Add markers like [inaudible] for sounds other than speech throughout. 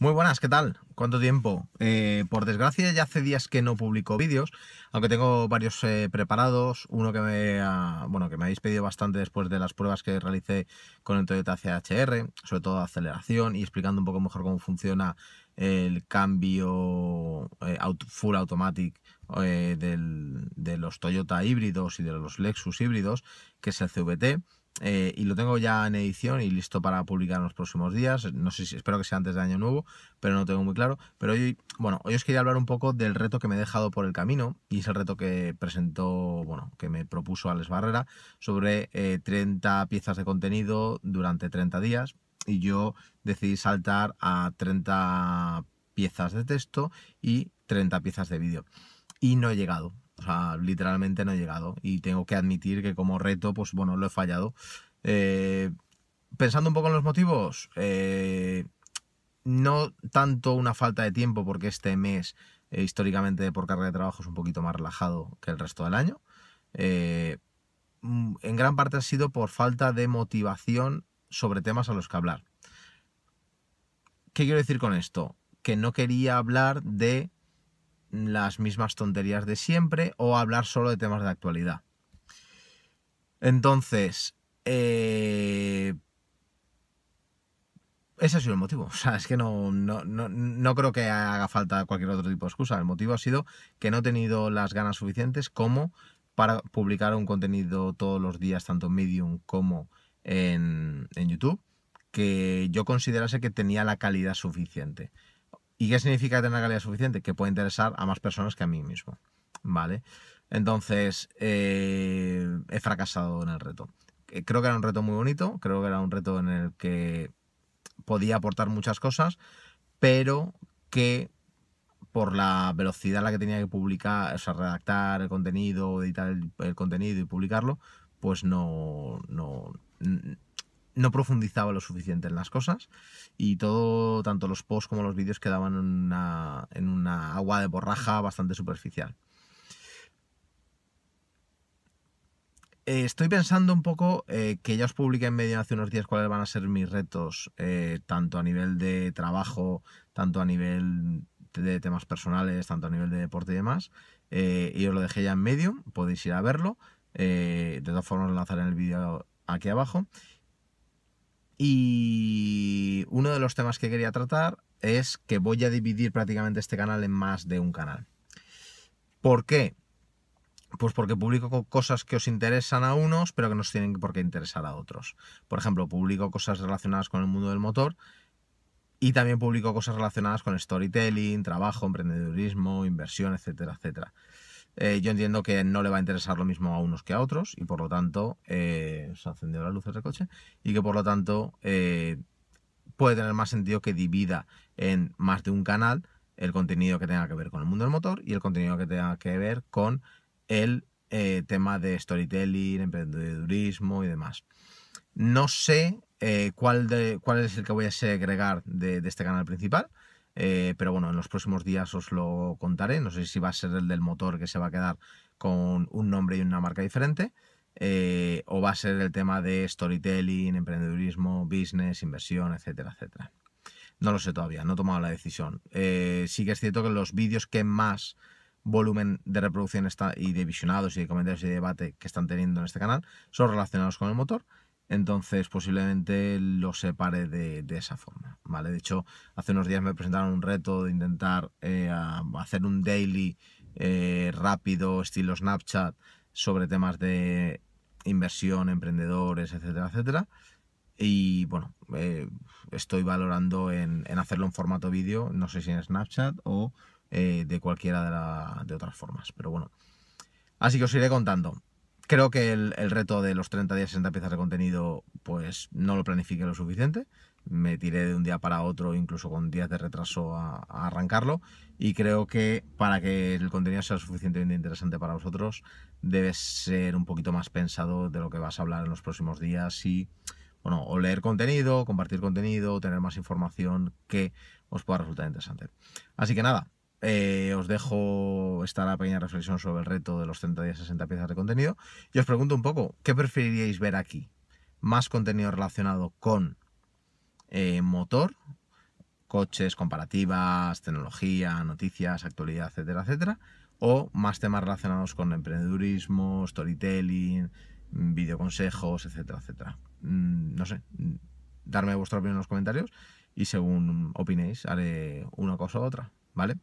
Muy buenas, ¿qué tal? ¿Cuánto tiempo? Eh, por desgracia ya hace días que no publico vídeos, aunque tengo varios eh, preparados, uno que me, bueno, que me habéis pedido bastante después de las pruebas que realicé con el Toyota CHR, sobre todo aceleración y explicando un poco mejor cómo funciona el cambio eh, full automatic de los Toyota híbridos y de los Lexus híbridos, que es el CVT eh, y lo tengo ya en edición y listo para publicar en los próximos días. No sé si espero que sea antes de Año Nuevo, pero no tengo muy claro. Pero hoy, bueno, hoy os quería hablar un poco del reto que me he dejado por el camino y es el reto que presentó, bueno, que me propuso Alex Barrera sobre 30 eh, piezas de contenido durante 30 días y yo decidí saltar a 30 piezas de texto y 30 piezas de vídeo. Y no he llegado. O sea, literalmente no he llegado. Y tengo que admitir que como reto, pues bueno, lo he fallado. Eh, pensando un poco en los motivos, eh, no tanto una falta de tiempo, porque este mes eh, históricamente por carga de trabajo es un poquito más relajado que el resto del año. Mm, en gran parte ha sido por falta de motivación sobre temas a los que hablar. ¿Qué quiero decir con esto? Que no quería hablar de las mismas tonterías de siempre o hablar solo de temas de actualidad. Entonces, eh, ese ha sido el motivo. [laughs] O sea, es que no, no, creo que haga falta cualquier otro tipo de excusa. El motivo ha sido que no he tenido las ganas suficientes como para publicar un contenido todos los días, tanto en Medium como en, en YouTube, que yo considerase que tenía la calidad suficiente. ¿Y qué significa tener calidad suficiente? Que puede interesar a más personas que a mí mismo. ¿Vale? Entonces, eh, he fracasado en el reto. Eh, creo que era un reto muy bonito, creo que era un reto en el que podía aportar muchas cosas, pero que por la velocidad a la que tenía que publicar, o sea, redactar el contenido, editar el, el contenido y publicarlo, pues no, no, no profundizaba lo suficiente en las cosas y todo, tanto los posts como los vídeos quedaban en una, agua de borraja bastante superficial. Eh, estoy pensando un poco eh, que ya os publiqué en medio hace unos días cuáles van a ser mis retos, eh, tanto a nivel de trabajo, tanto a nivel de temas personales, tanto a nivel de deporte y demás. y os lo dejé ya en medio, podéis ir a verlo. de todas formas, lo lanzaré en el vídeo aquí abajo. Y uno de los temas que quería tratar es que voy a dividir prácticamente este canal en más de un canal. ¿Por qué? Pues porque publico cosas que os interesan a unos, pero que no tienen por qué interesar a otros. Por ejemplo, publico cosas relacionadas con el mundo del motor y también publico cosas relacionadas con storytelling, trabajo, emprendedurismo, inversión, etcétera, etcétera. Eh, yo entiendo que no le va a interesar lo mismo a unos que a otros y por lo tanto eh, se encendido las luces del coche y que por lo tanto eh, puede tener más sentido que divida en más de un canal el contenido que tenga que ver con el mundo del motor y el contenido que tenga que ver con el eh, tema de storytelling, emprendedurismo y demás. No sé cuál, de, cuál es el que voy a segregar de este canal principal. Eh, pero bueno, en los próximos días os lo contaré. No sé si va a ser el del motor que se va a quedar con un nombre y una marca diferente. Eh, o va a ser el tema de storytelling, emprendedurismo, business, inversión, etcétera, etcétera. No lo sé todavía, no he tomado la decisión. Eh, sí que es cierto que los vídeos que más volumen de reproducción está, y de visionados y de comentarios y de debate que están teniendo en este canal son relacionados con el motor entonces posiblemente lo separe de, esa forma, ¿vale? De hecho, hace unos días me presentaron un reto de intentar eh, hacer un daily eh, rápido, estilo Snapchat, sobre temas de inversión, emprendedores, etcétera, etcétera. Y bueno, eh, estoy valorando en, hacerlo en formato vídeo, no sé si en Snapchat o de cualquiera de, de otras formas, pero bueno. Así que os iré contando. Creo que el, reto de los 30 días, 60 piezas de contenido, pues no lo planifiqué lo suficiente. Me tiré de un día para otro, incluso con días de retraso, a, arrancarlo. Y creo que para que el contenido sea suficientemente interesante para vosotros, debes ser un poquito más pensado de lo que vas a hablar en los próximos días y, bueno, o leer contenido, compartir contenido, tener más información que os pueda resultar interesante. Así que nada, eh, os dejo esta la pequeña reflexión sobre el reto de los 30 días 60 piezas de contenido y os pregunto un poco, ¿qué preferiríais ver aquí? ¿Más contenido relacionado con eh, motor, coches, comparativas, tecnología, noticias, actualidad, etcétera, etcétera? ¿O más temas relacionados con emprendedurismo, storytelling, videoconsejos, etcétera, etcétera? Mm, no sé, mm, darme vuestra opinión en los comentarios y según opinéis haré una cosa u otra, ¿vale?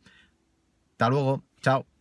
Hasta luego, chao.